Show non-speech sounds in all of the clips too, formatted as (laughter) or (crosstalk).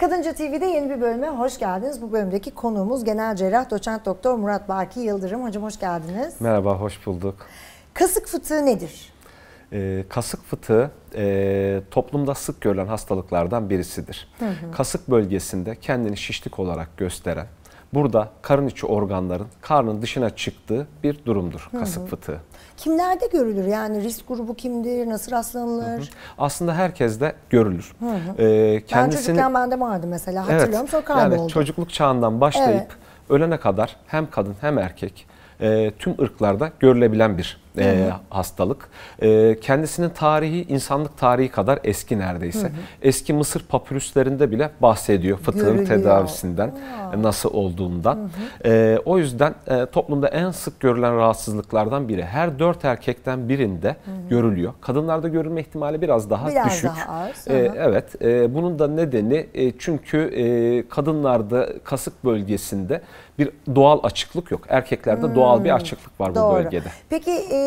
Kadınca TV'de yeni bir bölüme hoş geldiniz. Bu bölümdeki konuğumuz genel cerrah doçent doktor Murat Baki Yıldırım. Hocam hoş geldiniz. Merhaba, hoş bulduk. Kasık fıtığı nedir? Ee, kasık fıtığı e, toplumda sık görülen hastalıklardan birisidir. Hı hı. Kasık bölgesinde kendini şişlik olarak gösteren, burada karın içi organların karnın dışına çıktığı bir durumdur hı hı. fıtığı. Kimlerde görülür? Yani risk grubu kimdir? Nasıl rastlanılır? Hı hı. Aslında herkeste görülür. Hı hı. Ee, kendisini... Ben çocukken bende vardı mesela hatırlıyorum evet, sonra kayboldu. Yani çocukluk çağından başlayıp evet. ölene kadar hem kadın hem erkek e, tüm ırklarda görülebilen bir hı hı. Ee, hastalık. E, kendisinin tarihi insanlık tarihi kadar eski neredeyse. Hı hı. Eski Mısır papirüslerinde bile bahsediyor fıtığın Görülüyor. tedavisinden, Aa. E, nasıl olduğundan. Hı hı. E, o yüzden e, toplumda en sık görülen rahatsızlıklardan biri. Her dört erkekten birinde hı hı. görülüyor. Kadınlarda görülme ihtimali biraz daha biraz düşük. Daha az. E, evet. E, bunun da nedeni e, çünkü e, kadınlarda kasık bölgesinde bir doğal açıklık yok. Erkeklerde hmm. doğal bir hmm. açıklık var Doğru. bu bölgede. Peki e,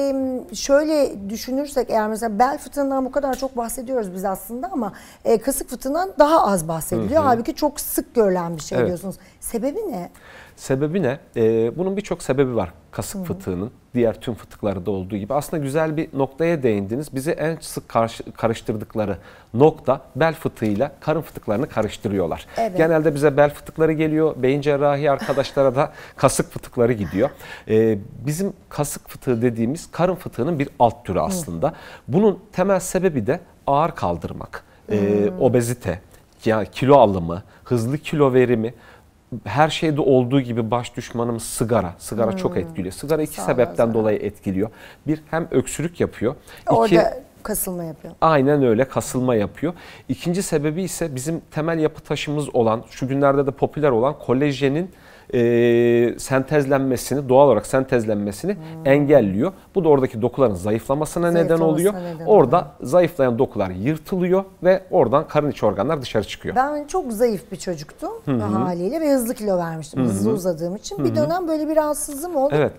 şöyle düşünürsek eğer mesela bel fıtığından bu kadar çok bahsediyoruz biz aslında ama e, kasık fıtığından daha az bahsediliyor. Hı hı. Halbuki çok sık görülen bir şey evet. diyorsunuz. Sebebi ne? Sebebi ne? E, bunun birçok sebebi var kasık Hı. fıtığının diğer tüm fıtıklarda olduğu gibi. Aslında güzel bir noktaya değindiniz. Bizi en sık karşı, karıştırdıkları nokta bel fıtığıyla karın fıtıklarını karıştırıyorlar. Evet. Genelde bize bel fıtıkları geliyor. Beyin cerrahi arkadaşlara da (laughs) kasık fıtıkları gidiyor. Ee, bizim kasık fıtığı dediğimiz karın fıtığının bir alt türü aslında. Hı. Bunun temel sebebi de ağır kaldırmak, e, obezite, yani kilo alımı, hızlı kilo verimi her şeyde olduğu gibi baş düşmanım sigara. Sigara hmm. çok etkiliyor. Sigara iki Sağ sebepten lazım. dolayı etkiliyor. Bir hem öksürük yapıyor. Orada iki, kasılma yapıyor. Aynen öyle kasılma yapıyor. İkinci sebebi ise bizim temel yapı taşımız olan şu günlerde de popüler olan kolajenin e, sentezlenmesini doğal olarak sentezlenmesini hmm. engelliyor. Bu da oradaki dokuların zayıflamasına neden oluyor. Neden Orada oluyor. zayıflayan dokular yırtılıyor ve oradan karın içi organlar dışarı çıkıyor. Ben çok zayıf bir çocuktum Hı-hı. haliyle ve hızlı kilo vermiştim. Hı-hı. Hızlı uzadığım için. Hı-hı. Bir dönem böyle bir rahatsızlığım oldu. Evet.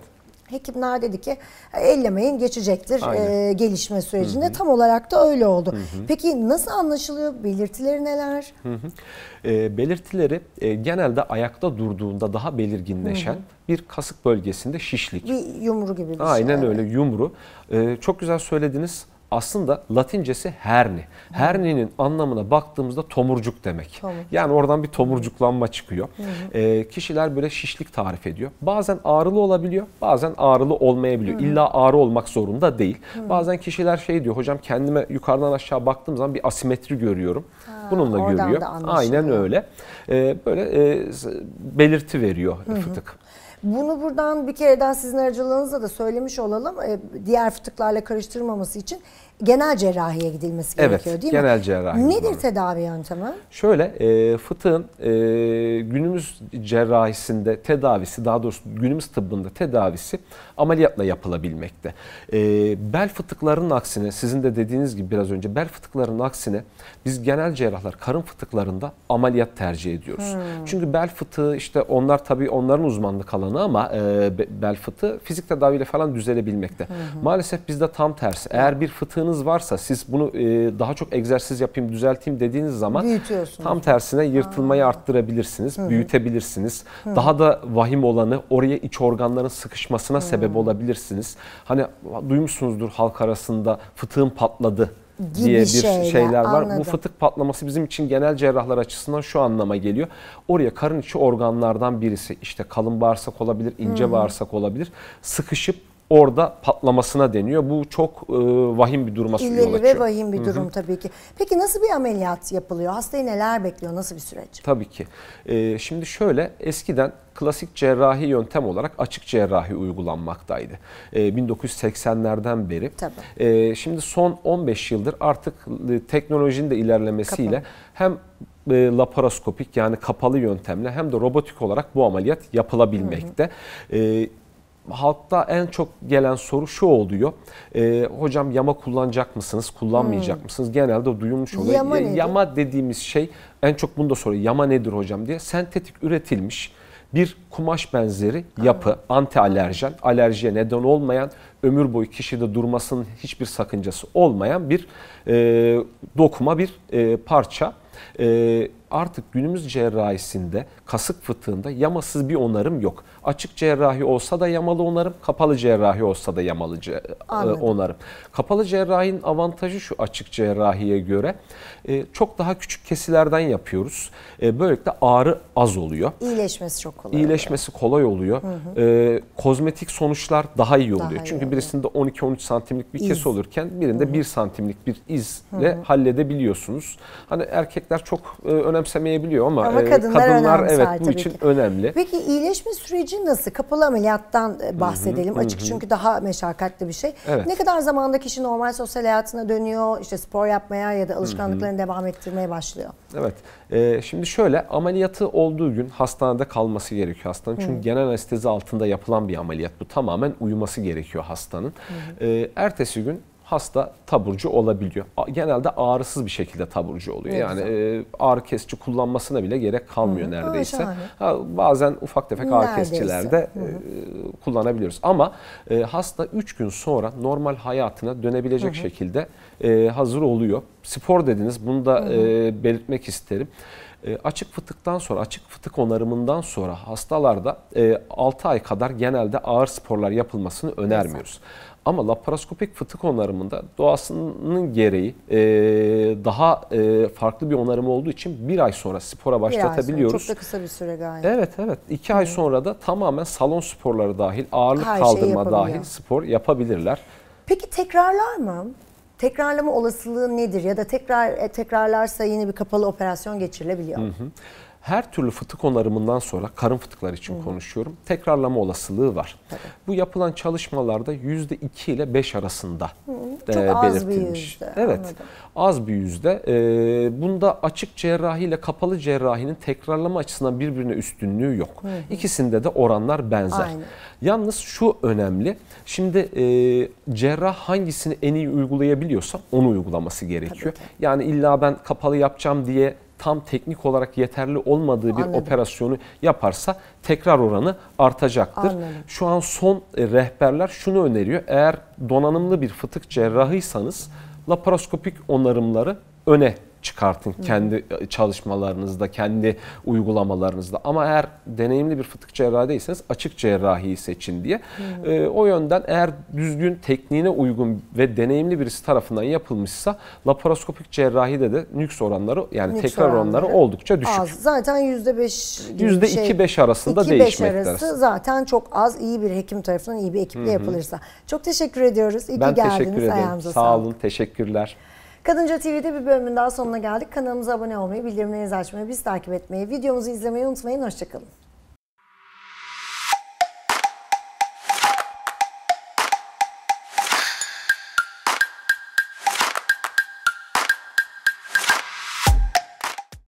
Hekimler dedi ki ellemeyin geçecektir e, gelişme sürecinde. Hı hı. Tam olarak da öyle oldu. Hı hı. Peki nasıl anlaşılıyor? Belirtileri neler? Hı hı. E, belirtileri e, genelde ayakta durduğunda daha belirginleşen hı hı. bir kasık bölgesinde şişlik. Bir yumru gibi bir Aynen şey. Aynen öyle yumru. E, çok güzel söylediniz aslında Latincesi herni. Herni'nin anlamına baktığımızda tomurcuk demek. Tamam. Yani oradan bir tomurcuklanma çıkıyor. E, kişiler böyle şişlik tarif ediyor. Bazen ağrılı olabiliyor, bazen ağrılı olmayabiliyor. Hı. İlla ağrı olmak zorunda değil. Hı. Bazen kişiler şey diyor, hocam kendime yukarıdan aşağı baktığım zaman bir asimetri görüyorum. Ha, Bununla görüyor. Aynen öyle. E, böyle e, belirti veriyor hı hı. fıtık. Bunu buradan bir kere daha sizin aracılığınızla da söylemiş olalım. Ee, diğer fıtıklarla karıştırmaması için genel cerrahiye gidilmesi evet, gerekiyor değil mi? Evet genel cerrahi. Nedir uzmanı. tedavi yöntemi? Şöyle e, fıtığın e, günümüz cerrahisinde tedavisi daha doğrusu günümüz tıbbında tedavisi ameliyatla yapılabilmekte. E, bel fıtıklarının aksine sizin de dediğiniz gibi biraz önce bel fıtıklarının aksine biz genel cerrahlar karın fıtıklarında ameliyat tercih ediyoruz. Hmm. Çünkü bel fıtığı işte onlar tabii onların uzmanlık alanı ama e, bel fıtığı fizik tedaviyle falan düzelebilmekte. Hmm. Maalesef bizde tam tersi. Eğer bir fıtığın alışkanlığınız varsa siz bunu e, daha çok egzersiz yapayım düzelteyim dediğiniz zaman tam tersine yırtılmayı ha. arttırabilirsiniz, Hı-hı. büyütebilirsiniz. Hı-hı. Daha da vahim olanı oraya iç organların sıkışmasına Hı-hı. sebep olabilirsiniz. Hani duymuşsunuzdur halk arasında fıtığın patladı gibi diye bir şeyle, şeyler var. Anladım. Bu fıtık patlaması bizim için genel cerrahlar açısından şu anlama geliyor. Oraya karın içi organlardan birisi işte kalın bağırsak olabilir, ince hmm. bağırsak olabilir. Sıkışıp orada patlamasına deniyor. Bu çok e, vahim bir duruma yol açıyor. ve vahim bir durum Hı-hı. tabii ki. Peki nasıl bir ameliyat yapılıyor? Hastayı neler bekliyor? Nasıl bir süreç? Tabii ki. E, şimdi şöyle eskiden klasik cerrahi yöntem olarak açık cerrahi uygulanmaktaydı. E, 1980'lerden beri. Tabii. E, şimdi son 15 yıldır artık e, teknolojinin de ilerlemesiyle Kapalı. hem e, laparoskopik yani kapalı yöntemle hem de robotik olarak bu ameliyat yapılabilmekte. Hı hı. E, halkta en çok gelen soru şu oluyor. E, hocam yama kullanacak mısınız, kullanmayacak hmm. mısınız? Genelde duyulmuş oluyor. Yama, ya, yama dediğimiz şey en çok bunu da soruyor. Yama nedir hocam diye. Sentetik üretilmiş bir kumaş benzeri yapı, evet. anti alerjen, alerjiye neden olmayan, ömür boyu kişide durmasının hiçbir sakıncası olmayan bir e, dokuma, bir e, parça. E, artık günümüz cerrahisinde kasık fıtığında yamasız bir onarım yok. Açık cerrahi olsa da yamalı onarım, kapalı cerrahi olsa da yamalı ce- e, onarım. Kapalı cerrahinin avantajı şu açık cerrahiye göre e, çok daha küçük kesilerden yapıyoruz. E, böylelikle ağrı az oluyor. İyileşmesi çok kolay. İyileşmesi oluyor. kolay oluyor. Hı hı. E, kozmetik sonuçlar daha iyi oluyor. Daha Çünkü iyi oluyor. birisinde 12-13 santimlik bir iz. kesi olurken birinde hı hı. 1 santimlik bir izle hı hı. halledebiliyorsunuz. Hani erkekler çok e, önemsemeyebiliyor ama, ama e, kadınlar, kadınlar evet bu için ki. önemli. Peki iyileşme süreci nasıl? Kapalı ameliyattan e, bahsedelim. Hı-hı, Açık hı çünkü daha meşakkatli bir şey. Evet. Ne kadar zamanda kişi normal sosyal hayatına dönüyor? işte spor yapmaya ya da alışkanlıklarını Hı-hı. devam ettirmeye başlıyor. Evet. Ee, şimdi şöyle ameliyatı olduğu gün hastanede kalması gerekiyor hastanın. Çünkü hı genel anestezi altında yapılan bir ameliyat bu. Tamamen uyuması gerekiyor hastanın. Hı-hı. Ee, ertesi gün hasta taburcu olabiliyor. Genelde ağrısız bir şekilde taburcu oluyor. Ne yani güzel. E, ağrı kesici kullanmasına bile gerek kalmıyor Hı, neredeyse. Ha, bazen ufak tefek neredeyse. ağrı kesicilerde e, kullanabiliyoruz. Ama e, hasta 3 gün sonra normal hayatına dönebilecek Hı. şekilde e, hazır oluyor. Spor dediniz bunu da Hı. e, belirtmek isterim. E, açık fıtıktan sonra, açık fıtık onarımından sonra hastalarda e, 6 ay kadar genelde ağır sporlar yapılmasını önermiyoruz. Mesela. Ama laparoskopik fıtık onarımında doğasının gereği e, daha e, farklı bir onarımı olduğu için bir ay sonra spora başlatabiliyoruz. Bir ay sonra, çok da kısa bir süre galiba. Evet evet. iki Hı. ay sonra da tamamen salon sporları dahil, ağırlık Her kaldırma dahil spor yapabilirler. Peki tekrarlar mı? Tekrarlama olasılığı nedir? Ya da tekrar e, tekrarlarsa yine bir kapalı operasyon geçirilebiliyor mu? Hı hı her türlü fıtık onarımından sonra karın fıtıkları için Hı. konuşuyorum. Tekrarlama olasılığı var. Tabii. Bu yapılan çalışmalarda yüzde iki ile beş arasında Hı. E, çok e, az belirtilmiş. Bir yüzde, evet. Anladım. Az bir yüzde. E, bunda açık cerrahi ile kapalı cerrahinin tekrarlama açısından birbirine üstünlüğü yok. Hı. İkisinde de oranlar benzer. Aynı. Yalnız şu önemli. Şimdi e, cerrah hangisini en iyi uygulayabiliyorsa onu uygulaması gerekiyor. Yani illa ben kapalı yapacağım diye tam teknik olarak yeterli olmadığı Anladım. bir operasyonu yaparsa tekrar oranı artacaktır. Anladım. Şu an son e, rehberler şunu öneriyor. Eğer donanımlı bir fıtık cerrahıysanız laparoskopik onarımları öne çıkartın Hı. kendi e, çalışmalarınızda, kendi uygulamalarınızda. Ama eğer deneyimli bir fıtık cerrahı değilseniz açık cerrahiyi seçin diye. E, o yönden eğer düzgün tekniğine uygun ve deneyimli birisi tarafından yapılmışsa laparoskopik cerrahide de nüks oranları yani nüks tekrar oranları oldukça düşük. Az. Zaten %5 gibi %2-5 şey, arasında değişmektedir. zaten çok az iyi bir hekim tarafından iyi bir ekiple Hı-hı. yapılırsa. Çok teşekkür ediyoruz. İyi ben ki geldiniz. Ben teşekkür ederim. Sağ olun. Teşekkürler. Kadınca TV'de bir bölümün daha sonuna geldik. Kanalımıza abone olmayı, bildirimlerinizi açmayı, bizi takip etmeyi, videomuzu izlemeyi unutmayın. Hoşçakalın.